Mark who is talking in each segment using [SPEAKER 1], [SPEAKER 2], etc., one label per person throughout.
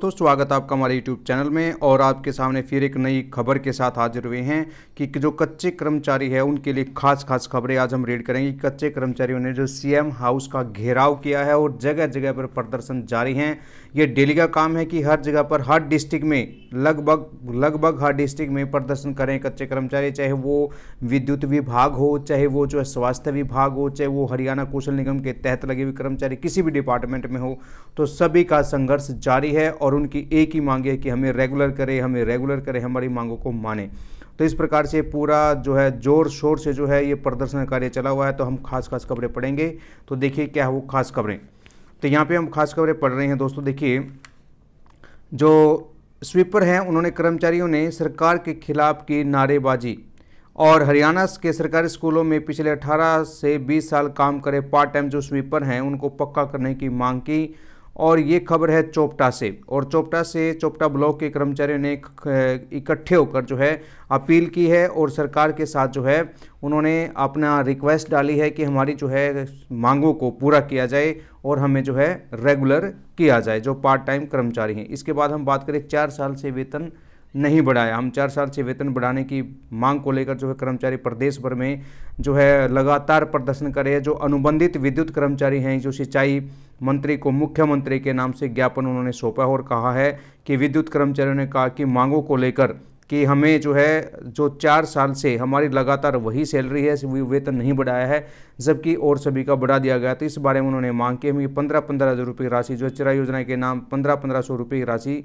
[SPEAKER 1] दोस्तों स्वागत है आपका हमारे यूट्यूब चैनल में और आपके सामने फिर एक नई खबर के साथ हाजिर हुए हैं कि जो कच्चे कर्मचारी है उनके लिए खास खास खबरें आज हम रीड करेंगे कच्चे कर्मचारियों ने जो सीएम हाउस का घेराव किया है और जगह जगह पर प्रदर्शन जारी हैं ये डेली का काम है कि हर जगह पर हर डिस्ट्रिक्ट में लगभग लगभग हर डिस्ट्रिक्ट में प्रदर्शन करें कच्चे कर्मचारी चाहे वो विद्युत विभाग हो चाहे वो जो है स्वास्थ्य विभाग हो चाहे वो हरियाणा कौशल निगम के तहत लगे हुए कर्मचारी किसी भी डिपार्टमेंट में हो तो सभी का संघर्ष जारी है और उनकी एक ही मांग है कि हमें रेगुलर करे हमें रेगुलर करे हमारी मांगों को माने तो इस प्रकार से पूरा जो है जोर शोर से जो है ये प्रदर्शन कार्य चला हुआ है तो हम खास खास खबरें पढ़ेंगे तो देखिए क्या है वो खास खबरें तो यहाँ पे हम खास खबरें पढ़ रहे हैं दोस्तों देखिए जो स्वीपर हैं उन्होंने कर्मचारियों ने सरकार के खिलाफ की नारेबाजी और हरियाणा के सरकारी स्कूलों में पिछले 18 से 20 साल काम करे पार्ट टाइम जो स्वीपर हैं उनको पक्का करने की मांग की और ये खबर है चोपटा से और चोपटा से चोपटा ब्लॉक के कर्मचारियों ने इकट्ठे होकर जो है अपील की है और सरकार के साथ जो है उन्होंने अपना रिक्वेस्ट डाली है कि हमारी जो है मांगों को पूरा किया जाए और हमें जो है रेगुलर किया जाए जो पार्ट टाइम कर्मचारी हैं इसके बाद हम बात करें चार साल से वेतन नहीं बढ़ाया हम चार साल से वेतन बढ़ाने की मांग को लेकर जो है कर्मचारी प्रदेश भर में जो है लगातार प्रदर्शन कर रहे हैं जो अनुबंधित विद्युत कर्मचारी हैं जो सिंचाई मंत्री को मुख्यमंत्री के नाम से ज्ञापन उन्होंने सौंपा और कहा है कि विद्युत कर्मचारियों ने कहा कि मांगों को लेकर कि हमें जो है जो चार साल से हमारी लगातार वही सैलरी है वेतन नहीं बढ़ाया है जबकि और सभी का बढ़ा दिया गया तो इस बारे में उन्होंने मांग की हमें पंद्रह पंद्रह हज़ार रुपये की राशि जो चिरा योजना के नाम पंद्रह पंद्रह सौ रुपये की राशि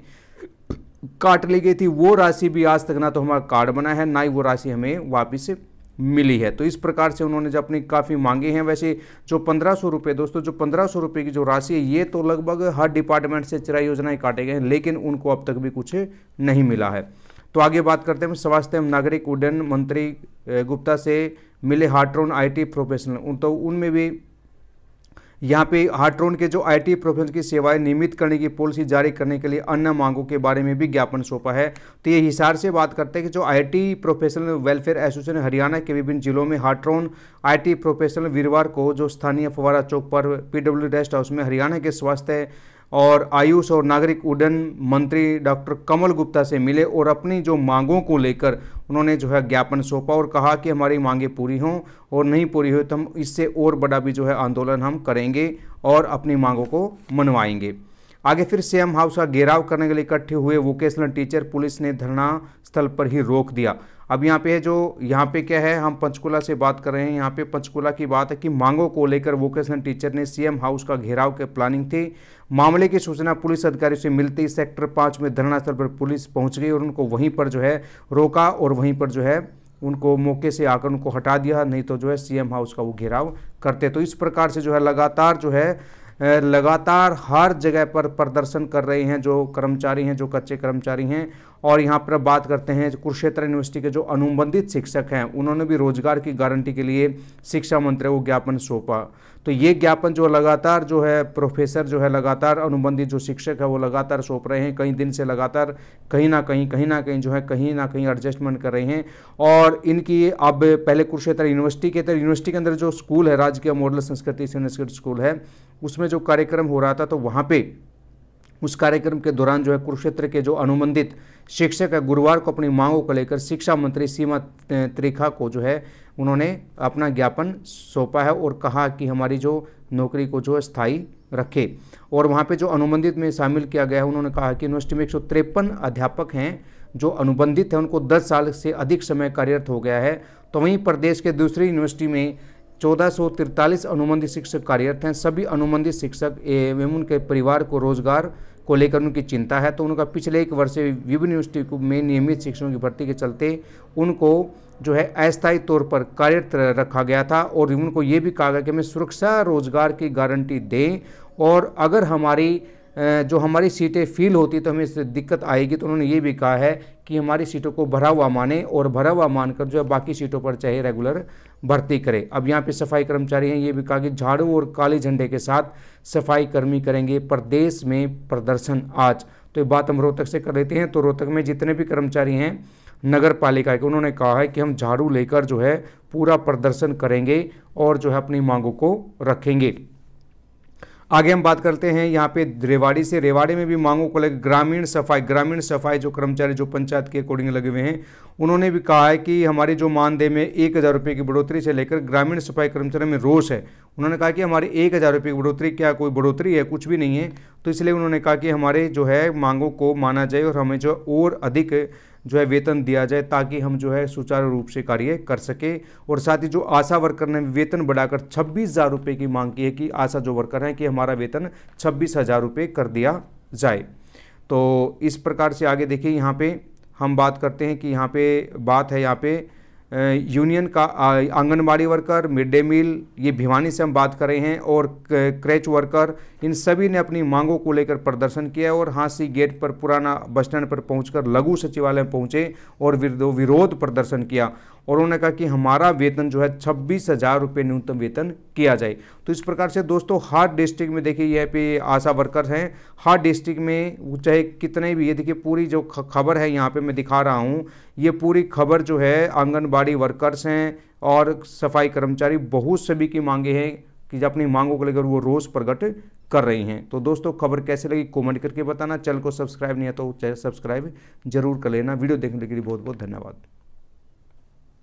[SPEAKER 1] काट ली गई थी वो राशि भी आज तक ना तो हमारा कार्ड बना है ना ही वो राशि हमें वापिस मिली है तो इस प्रकार से उन्होंने जो अपनी काफ़ी मांगे हैं वैसे जो पंद्रह सौ रुपये दोस्तों जो पंद्रह सौ रुपये की जो राशि है ये तो लगभग हर डिपार्टमेंट से चिराई योजनाएं काटे गए हैं लेकिन उनको अब तक भी कुछ नहीं मिला है तो आगे बात करते हैं स्वास्थ्य एवं नागरिक उड्डयन मंत्री गुप्ता से मिले हार्ट्रोन टी प्रोफेशनल तो उनमें भी यहाँ पे हार्ट्रोन के जो आईटी टी की सेवाएं नियमित करने की पॉलिसी जारी करने के लिए अन्य मांगों के बारे में भी ज्ञापन सौंपा है तो ये हिसार से बात करते हैं कि जो IT professional welfare association Haryana के विभिन्न जिलों में हार्ट्रोन आईटी प्रोफेशनल वीरवार को जो स्थानीय फवारा चौक पर पीडब्ल्यू रेस्ट हाउस में हरियाणा के स्वास्थ्य और आयुष और नागरिक उड्डयन मंत्री डॉक्टर कमल गुप्ता से मिले और अपनी जो मांगों को लेकर उन्होंने जो है ज्ञापन सौंपा और कहा कि हमारी मांगे पूरी हों और नहीं पूरी हुई तो हम इससे और बड़ा भी जो है आंदोलन हम करेंगे और अपनी मांगों को मनवाएंगे आगे फिर सीएम हाउस का घेराव करने के लिए इकट्ठे हुए वोकेशनल टीचर पुलिस ने धरना स्थल पर ही रोक दिया अब यहाँ पे जो यहाँ पे क्या है हम पंचकुला से बात कर रहे हैं यहाँ पे पंचकुला की बात है कि मांगों को लेकर वोकेशनल टीचर ने सीएम हाउस का घेराव के प्लानिंग थी मामले की सूचना पुलिस अधिकारी से मिलते ही सेक्टर पाँच में धरना स्थल पर पुलिस पहुँच गई और उनको वहीं पर जो है रोका और वहीं पर जो है उनको मौके से आकर उनको हटा दिया नहीं तो जो है सीएम हाउस का वो घेराव करते तो इस प्रकार से जो है लगातार जो है लगातार हर जगह पर प्रदर्शन कर रहे हैं जो कर्मचारी हैं जो कच्चे कर्मचारी हैं और यहाँ पर बात करते हैं कुरुक्षेत्र यूनिवर्सिटी के जो अनुबंधित शिक्षक हैं उन्होंने भी रोजगार की गारंटी के लिए शिक्षा मंत्री को ज्ञापन सौंपा तो ये ज्ञापन जो लगातार जो है प्रोफेसर जो है लगातार अनुबंधित जो शिक्षक है वो लगातार सौंप रहे हैं कई दिन से लगातार कहीं ना कहीं कहीं ना कहीं जो है कहीं ना कहीं एडजस्टमेंट कर रहे हैं और इनकी अब पहले कुरुक्षेत्र यूनिवर्सिटी के तरह यूनिवर्सिटी के अंदर जो स्कूल है राजकीय मॉडल संस्कृति स्कूल है उसमें जो कार्यक्रम हो रहा था तो वहाँ पर उस कार्यक्रम के दौरान जो है कुरुक्षेत्र के जो अनुबंधित शिक्षक है गुरुवार को अपनी मांगों को लेकर शिक्षा मंत्री सीमा त्रिखा को जो है उन्होंने अपना ज्ञापन सौंपा है और कहा कि हमारी जो नौकरी को जो है स्थायी रखे और वहाँ पे जो अनुबंधित में शामिल किया गया है उन्होंने कहा कि यूनिवर्सिटी में एक अध्यापक हैं जो अनुबंधित हैं उनको 10 साल से अधिक समय कार्यरत हो गया है तो वहीं प्रदेश के दूसरी यूनिवर्सिटी में चौदह अनुबंधित शिक्षक कार्यरत हैं सभी अनुबंधित शिक्षक एवं उनके परिवार को रोजगार को लेकर उनकी चिंता है तो उनका पिछले एक वर्ष से विभिन्न यूनिवर्सिटी में नियमित शिक्षकों की भर्ती के चलते उनको जो है अस्थायी तौर पर कार्यरत रखा गया था और उनको ये भी कहा गया कि हमें सुरक्षा रोजगार की गारंटी दें और अगर हमारी जो हमारी सीटें फील होती तो हमें इससे दिक्कत आएगी तो उन्होंने ये भी कहा है कि हमारी सीटों को भरा हुआ माने और भरा हुआ मानकर जो है बाकी सीटों पर चाहे रेगुलर भर्ती करे अब यहाँ पे सफाई कर्मचारी हैं ये भी कहा कि झाड़ू और काले झंडे के साथ सफाई कर्मी करेंगे प्रदेश में प्रदर्शन आज तो ये बात हम रोहतक से कर लेते हैं तो रोहतक में जितने भी कर्मचारी हैं नगर पालिका के उन्होंने कहा है कि हम झाड़ू लेकर जो है पूरा प्रदर्शन करेंगे और जो है अपनी मांगों को रखेंगे आगे हम बात करते हैं यहाँ पे रेवाड़ी से रेवाड़ी में भी मांगों को लेकर ग्रामीण सफाई ग्रामीण सफाई जो कर्मचारी जो पंचायत के अकॉर्डिंग लगे हुए हैं उन्होंने भी कहा है कि हमारे जो मानदेय में एक हज़ार रुपये की बढ़ोतरी से लेकर ग्रामीण सफाई कर्मचारी में रोष है उन्होंने कहा कि हमारे एक हज़ार रुपये की बढ़ोतरी क्या कोई बढ़ोतरी है कुछ भी नहीं है तो इसलिए उन्होंने कहा कि हमारे जो है मांगों को माना जाए और हमें जो और अधिक जो है वेतन दिया जाए ताकि हम जो है सुचारू रूप से कार्य कर सके और साथ ही जो आशा वर्कर ने वेतन बढ़ाकर छब्बीस हज़ार रुपये की मांग की है कि आशा जो वर्कर हैं कि हमारा वेतन छब्बीस हज़ार रुपये कर दिया जाए तो इस प्रकार से आगे देखिए यहाँ पे हम बात करते हैं कि यहाँ पे बात है यहाँ पे यूनियन का anganwadi worker mid day meal ये भिवानी से हम बात कर रहे हैं और क्रेच वर्कर इन सभी ने अपनी मांगों को लेकर प्रदर्शन किया और हांसी गेट पर पुराना बस स्टैंड पर पहुंचकर लघु सचिवालय पहुंचे और विरोध प्रदर्शन किया और उन्होंने कहा कि हमारा वेतन जो है छब्बीस हज़ार रुपये न्यूनतम वेतन किया जाए तो इस प्रकार से दोस्तों हर डिस्ट्रिक्ट में देखिए यहाँ पे आशा वर्कर्स हैं हर डिस्ट्रिक्ट में चाहे कितने भी ये देखिए पूरी जो खबर है यहाँ पे मैं दिखा रहा हूँ ये पूरी खबर जो है आंगनबाड़ी वर्कर्स हैं और सफाई कर्मचारी बहुत सभी की मांगे हैं कि अपनी मांगों को लेकर वो रोज़ प्रकट कर रही हैं तो दोस्तों खबर कैसे लगी कमेंट करके बताना चैनल को सब्सक्राइब नहीं है तो सब्सक्राइब जरूर कर लेना वीडियो देखने के लिए बहुत बहुत धन्यवाद